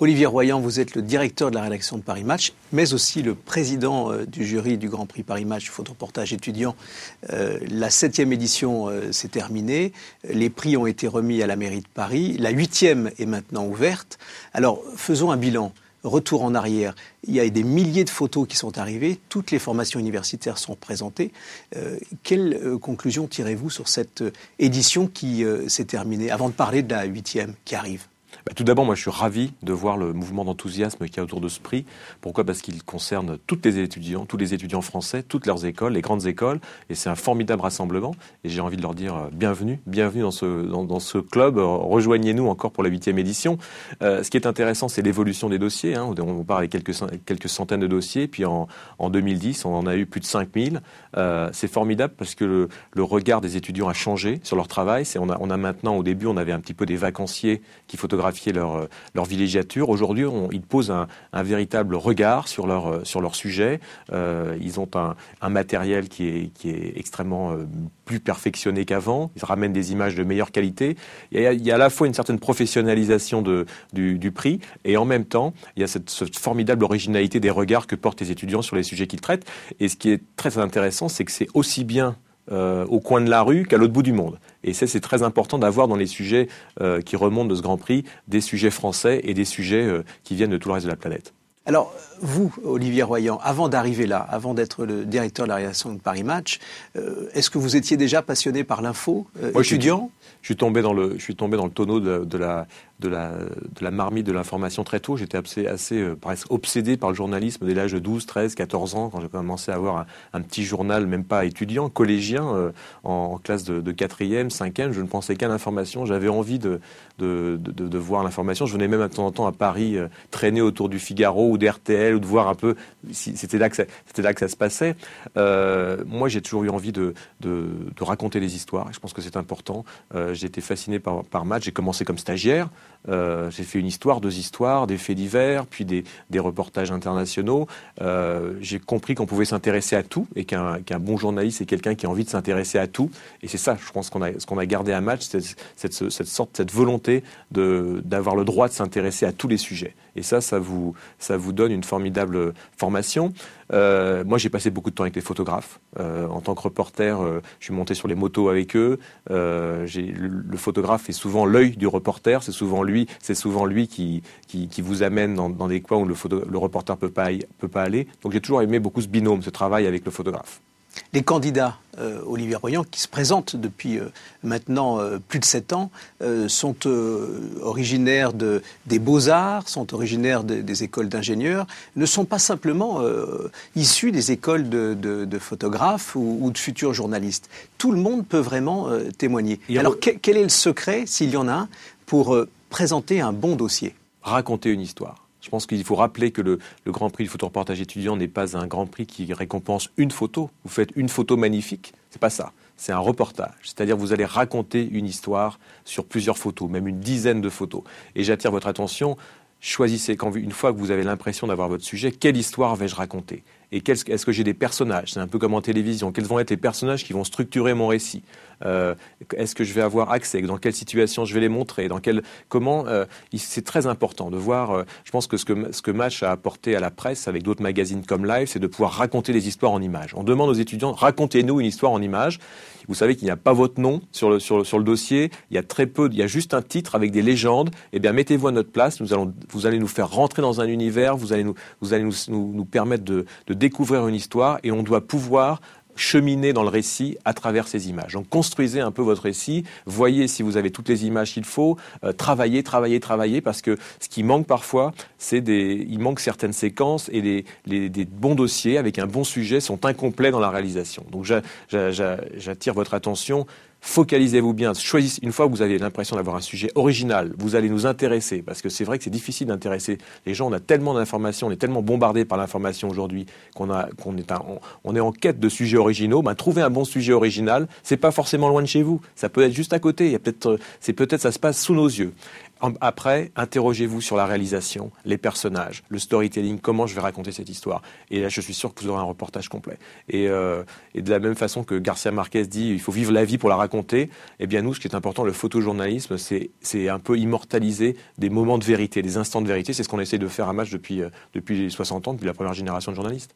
Olivier Royan, vous êtes le directeur de la rédaction de Paris Match, mais aussi le président euh, du jury du Grand Prix Paris Match photoportage étudiant. Euh, la septième édition euh, s'est terminée. Les prix ont été remis à la mairie de Paris. La huitième est maintenant ouverte. Alors, faisons un bilan. Retour en arrière. Il y a des milliers de photos qui sont arrivées. Toutes les formations universitaires sont présentées. quelle conclusion tirez-vous sur cette édition qui s'est terminée, avant de parler de la huitième qui arrive bah, tout d'abord, moi je suis ravi de voir le mouvement d'enthousiasme qu'il y a autour de ce prix. Pourquoi Parce qu'il concerne tous les étudiants, tous les étudiants français, toutes leurs écoles, les grandes écoles, et c'est un formidable rassemblement. Et j'ai envie de leur dire euh, bienvenue, bienvenue dans ce, dans, ce club, euh, rejoignez-nous encore pour la huitième édition. Euh, ce qui est intéressant, c'est l'évolution des dossiers. Hein. On parle avec quelques, quelques centaines de dossiers, puis en, 2010, on en a eu plus de 5000. c'est formidable parce que le, regard des étudiants a changé sur leur travail. On a, on a maintenant, au début, on avait un petit peu des vacanciers qui photographient graphier euh, leur, villégiature. Aujourd'hui, ils posent un, véritable regard sur leur, euh, sur leur sujet. Euh, ils ont un, matériel qui est, qui est extrêmement plus perfectionné qu'avant. Ils ramènent des images de meilleure qualité. Il y a, il y à la fois une certaine professionnalisation de, du, prix et en même temps, il y a cette, cette, formidable originalité des regards que portent les étudiants sur les sujets qu'ils traitent. Et ce qui est très intéressant, c'est que c'est aussi bien euh, au coin de la rue qu'à l'autre bout du monde. Et ça, c'est très important d'avoir dans les sujets euh, qui remontent de ce Grand Prix des sujets français et des sujets euh, qui viennent de tout le reste de la planète. Alors, vous, Olivier Royan, avant d'arriver là, avant d'être le directeur de la réalisation de Paris Match, euh, est-ce que vous étiez déjà passionné par l'info, euh, étudiant je suis, tombé dans le, je suis tombé dans le tonneau de, la, de, de la marmite de l'information très tôt. J'étais assez, euh, presque obsédé par le journalisme dès l'âge de 12, 13, 14 ans, quand j'ai commencé à avoir un, petit journal, même pas étudiant, collégien, en, classe de, 4e, 5e. Je ne pensais qu'à l'information. J'avais envie de, de, voir l'information. Je venais même de temps en temps à Paris traîner autour du Figaro ou d'RTL ou de voir un peu. Si, c'était là que ça, c'était là que ça se passait. Euh, moi, j'ai toujours eu envie de, raconter les histoires. Je pense que c'est important. Euh, j'ai été fasciné par, par match. J'ai commencé comme stagiaire. Euh, j'ai fait une histoire, deux histoires, des faits divers, puis des, reportages internationaux. j'ai compris qu'on pouvait s'intéresser à tout et qu'un, bon journaliste est quelqu'un qui a envie de s'intéresser à tout. Et c'est ça, je pense qu'on a ce qu'on a gardé à match, cette, cette, cette sorte, cette volonté de, d'avoir le droit de s'intéresser à tous les sujets. Et ça, ça vous, donne une formidable formation. Euh, moi, j'ai passé beaucoup de temps avec les photographes. Euh, en tant que reporter, euh, je suis monté sur les motos avec eux. Le, photographe est souvent l'œil du reporter. C'est souvent lui, c'est souvent lui qui, vous amène dans, des coins où le, reporter peut peut pas aller. Donc, j'ai toujours aimé beaucoup ce binôme, ce travail avec le photographe. Les candidats euh, Olivier Royan, qui se présente depuis euh, maintenant euh, plus de sept ans, sont originaires des beaux-arts, sont originaires des écoles d'ingénieurs, ne sont pas simplement issus des écoles de, photographes ou, de futurs journalistes. Tout le monde peut vraiment témoigner. Alors, quel, quel est le secret, s'il y en a un, pour présenter un bon dossier Raconter une histoire. Je pense qu'il faut rappeler que le, Grand Prix du photoreportage étudiant n'est pas un Grand Prix qui récompense une photo. Vous faites une photo magnifique, c'est pas ça. C'est un reportage, c'est-à-dire vous allez raconter une histoire sur plusieurs photos, même une dizaine de photos. Et j'attire votre attention choisissez, quand, une fois que vous avez l'impression d'avoir votre sujet, quelle histoire vais-je raconter Et est-ce que j'ai des personnages C'est un peu comme en télévision. Quels vont être les personnages qui vont structurer mon récit euh, Est-ce que je vais avoir accès Dans quelle situation je vais les montrer Dans quel, comment euh, C'est très important de voir. Euh, je pense que ce, que ce que Match a apporté à la presse avec d'autres magazines comme Live, c'est de pouvoir raconter des histoires en images. On demande aux étudiants racontez-nous une histoire en images. Vous savez qu'il n'y a pas votre nom sur le, sur, dossier, il y a très peu, il y a juste un titre avec des légendes. Eh bien, mettez-vous à notre place, nous allons, vous allez nous faire rentrer dans un univers, vous allez nous, vous allez permettre de, de découvrir une histoire et on doit pouvoir cheminer dans le récit à travers ces images. Donc construisez un peu votre récit, voyez si vous avez toutes les images qu'il faut, euh, travaillez, travaillez, travaillez, parce que ce qui manque parfois, c'est des, il manque certaines séquences et les, des bons dossiers avec un bon sujet sont incomplets dans la réalisation. Donc j'attire votre attention focalisez-vous bien. Choisissez, une fois que vous avez l'impression d'avoir un sujet original, vous allez nous intéresser, parce que c'est vrai que c'est difficile d'intéresser. Les gens, on a tellement d'informations, on est tellement bombardé par l'information aujourd'hui qu'on est, on, est en quête de sujets originaux. Ben, trouver un bon sujet original, c'est pas forcément loin de chez vous. Ça peut être juste à côté. Il peut-être, c'est peut-être, ça se passe sous nos yeux. Après, interrogez-vous sur la réalisation, les personnages, le storytelling, comment je vais raconter cette histoire. Et là, je suis sûr que vous aurez un reportage complet. Et, euh, de la même façon que Garcia Marquez dit, il faut vivre la vie pour la raconter, eh bien nous, ce qui est important, le photojournalisme, c'est un peu immortaliser des moments de vérité, des instants de vérité. C'est ce qu'on essaie de faire à Match depuis, euh, depuis 60 ans, depuis la première génération de journalistes.